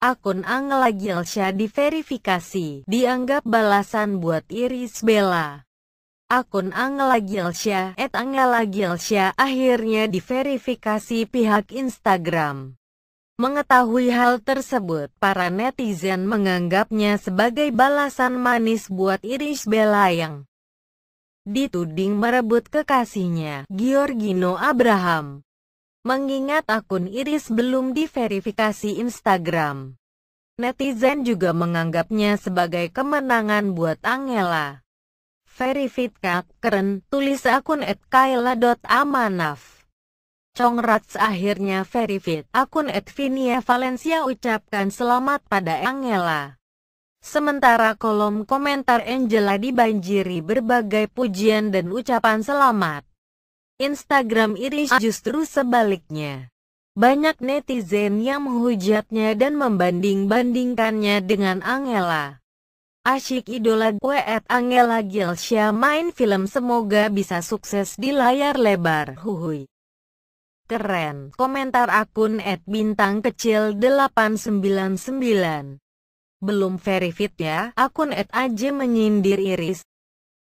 akun Angela Gilsha diverifikasi, dianggap balasan buat Iris Bella. Akun Angela Gilsha, at Angela Gilsha akhirnya diverifikasi pihak Instagram. Mengetahui hal tersebut, para netizen menganggapnya sebagai balasan manis buat Iris Bella yang dituding merebut kekasihnya, Giorgino Abraham. Mengingat akun Iris belum diverifikasi Instagram. Netizen juga menganggapnya sebagai kemenangan buat Angela. Verifikat keren, tulis akun at kaila.amanaf. Congrats akhirnya verifit akun at Vinia Valencia ucapkan selamat pada Angela. Sementara kolom komentar Angela dibanjiri berbagai pujian dan ucapan selamat. Instagram Iris justru sebaliknya. Banyak netizen yang menghujatnya dan membanding-bandingkannya dengan Angela. Asyik idola gue at Angela Gilsha main film semoga bisa sukses di layar lebar. Huhuy. Keren. Komentar akun at bintang kecil 899. Belum verifit ya, akun at aja menyindir Iris.